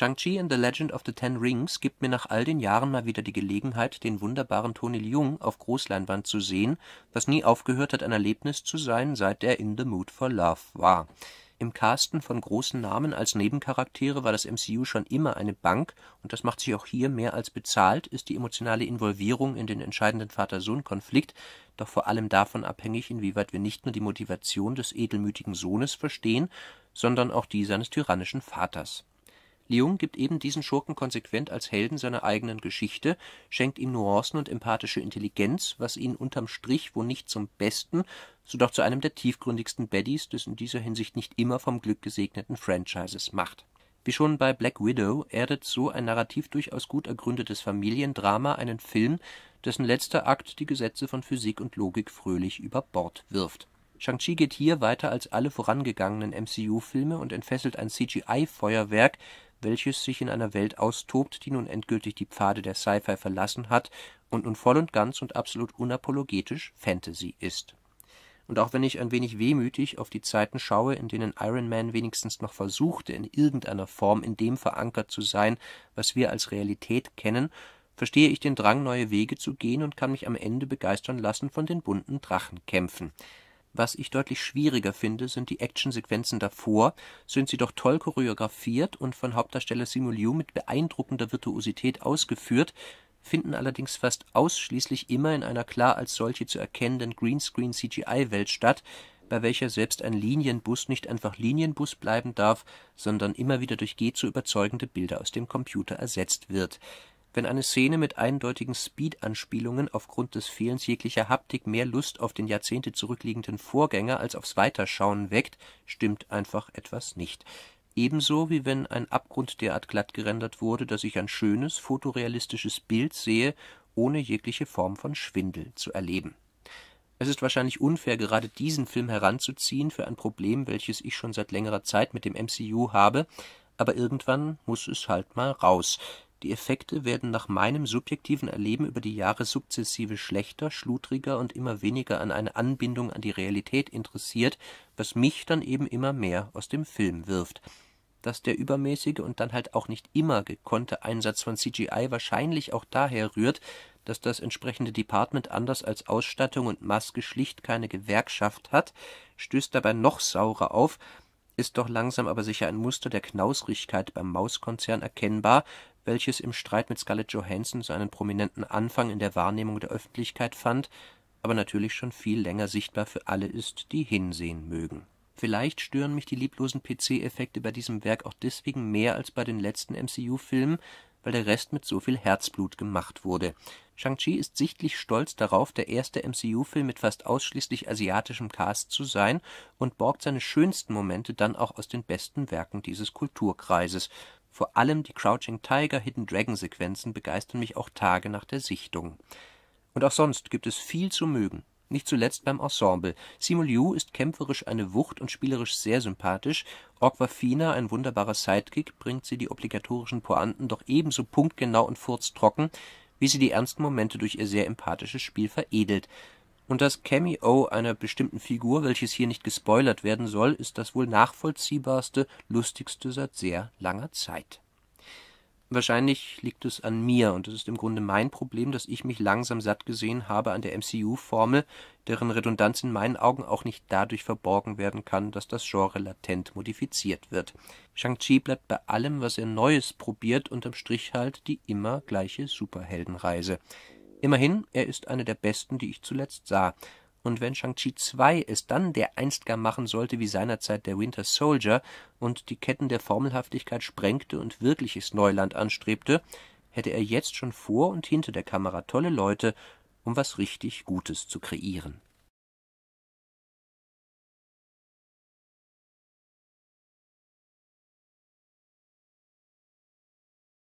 Shang-Chi and the Legend of the Ten Rings gibt mir nach all den Jahren mal wieder die Gelegenheit, den wunderbaren Tony Leung auf Großleinwand zu sehen, was nie aufgehört hat, ein Erlebnis zu sein, seit er in The Mood for Love war. Im Casten von großen Namen als Nebencharaktere war das MCU schon immer eine Bank und das macht sich auch hier mehr als bezahlt, ist die emotionale Involvierung in den entscheidenden Vater-Sohn-Konflikt doch vor allem davon abhängig, inwieweit wir nicht nur die Motivation des edelmütigen Sohnes verstehen, sondern auch die seines tyrannischen Vaters Leung gibt eben diesen Schurken konsequent als Helden seiner eigenen Geschichte, schenkt ihm Nuancen und empathische Intelligenz, was ihn unterm Strich, wo nicht zum Besten, so doch zu einem der tiefgründigsten Baddies des in dieser Hinsicht nicht immer vom Glück gesegneten Franchises macht. Wie schon bei Black Widow erdet so ein narrativ durchaus gut ergründetes Familiendrama einen Film, dessen letzter Akt die Gesetze von Physik und Logik fröhlich über Bord wirft. Shang-Chi geht hier weiter als alle vorangegangenen MCU-Filme und entfesselt ein CGI-Feuerwerk, welches sich in einer Welt austobt, die nun endgültig die Pfade der Sci-Fi verlassen hat und nun voll und ganz und absolut unapologetisch Fantasy ist. Und auch wenn ich ein wenig wehmütig auf die Zeiten schaue, in denen Iron Man wenigstens noch versuchte, in irgendeiner Form in dem verankert zu sein, was wir als Realität kennen, verstehe ich den Drang, neue Wege zu gehen und kann mich am Ende begeistern lassen von den bunten Drachenkämpfen. Was ich deutlich schwieriger finde, sind die Actionsequenzen davor, sind sie doch toll choreografiert und von Hauptdarsteller Simu Liu mit beeindruckender Virtuosität ausgeführt, finden allerdings fast ausschließlich immer in einer klar als solche zu erkennenden Greenscreen-CGI-Welt statt, bei welcher selbst ein Linienbus nicht einfach Linienbus bleiben darf, sondern immer wieder durch G zu überzeugende Bilder aus dem Computer ersetzt wird wenn eine Szene mit eindeutigen Speed-Anspielungen aufgrund des Fehlens jeglicher Haptik mehr Lust auf den Jahrzehnte zurückliegenden Vorgänger als aufs Weiterschauen weckt, stimmt einfach etwas nicht. Ebenso wie wenn ein Abgrund derart glatt gerendert wurde, dass ich ein schönes, fotorealistisches Bild sehe, ohne jegliche Form von Schwindel zu erleben. Es ist wahrscheinlich unfair, gerade diesen Film heranzuziehen für ein Problem, welches ich schon seit längerer Zeit mit dem MCU habe, aber irgendwann muss es halt mal raus. Die Effekte werden nach meinem subjektiven Erleben über die Jahre sukzessive schlechter, schludriger und immer weniger an eine Anbindung an die Realität interessiert, was mich dann eben immer mehr aus dem Film wirft. Dass der übermäßige und dann halt auch nicht immer gekonnte Einsatz von CGI wahrscheinlich auch daher rührt, dass das entsprechende Department anders als Ausstattung und Maske schlicht keine Gewerkschaft hat, stößt dabei noch saurer auf, ist doch langsam aber sicher ein Muster der Knausrigkeit beim Mauskonzern erkennbar, welches im Streit mit Scarlett Johansson seinen prominenten Anfang in der Wahrnehmung der Öffentlichkeit fand, aber natürlich schon viel länger sichtbar für alle ist, die hinsehen mögen. Vielleicht stören mich die lieblosen PC-Effekte bei diesem Werk auch deswegen mehr als bei den letzten MCU-Filmen, weil der Rest mit so viel Herzblut gemacht wurde. Shang-Chi ist sichtlich stolz darauf, der erste MCU-Film mit fast ausschließlich asiatischem Cast zu sein und borgt seine schönsten Momente dann auch aus den besten Werken dieses Kulturkreises – vor allem die Crouching Tiger, Hidden Dragon Sequenzen begeistern mich auch Tage nach der Sichtung. Und auch sonst gibt es viel zu mögen. Nicht zuletzt beim Ensemble. Simu Liu ist kämpferisch eine Wucht und spielerisch sehr sympathisch. Orquafina, ein wunderbarer Sidekick, bringt sie die obligatorischen Pointen doch ebenso punktgenau und furztrocken, wie sie die ernsten Momente durch ihr sehr empathisches Spiel veredelt. Und das Cameo einer bestimmten Figur, welches hier nicht gespoilert werden soll, ist das wohl nachvollziehbarste, lustigste seit sehr langer Zeit. Wahrscheinlich liegt es an mir, und es ist im Grunde mein Problem, dass ich mich langsam satt gesehen habe an der MCU-Formel, deren Redundanz in meinen Augen auch nicht dadurch verborgen werden kann, dass das Genre latent modifiziert wird. Shang-Chi bleibt bei allem, was er Neues probiert, unterm Strich halt die immer gleiche Superheldenreise. Immerhin, er ist einer der besten, die ich zuletzt sah, und wenn Shang-Chi 2 es dann dereinst gar machen sollte wie seinerzeit der Winter Soldier und die Ketten der Formelhaftigkeit sprengte und wirkliches Neuland anstrebte, hätte er jetzt schon vor und hinter der Kamera tolle Leute, um was richtig Gutes zu kreieren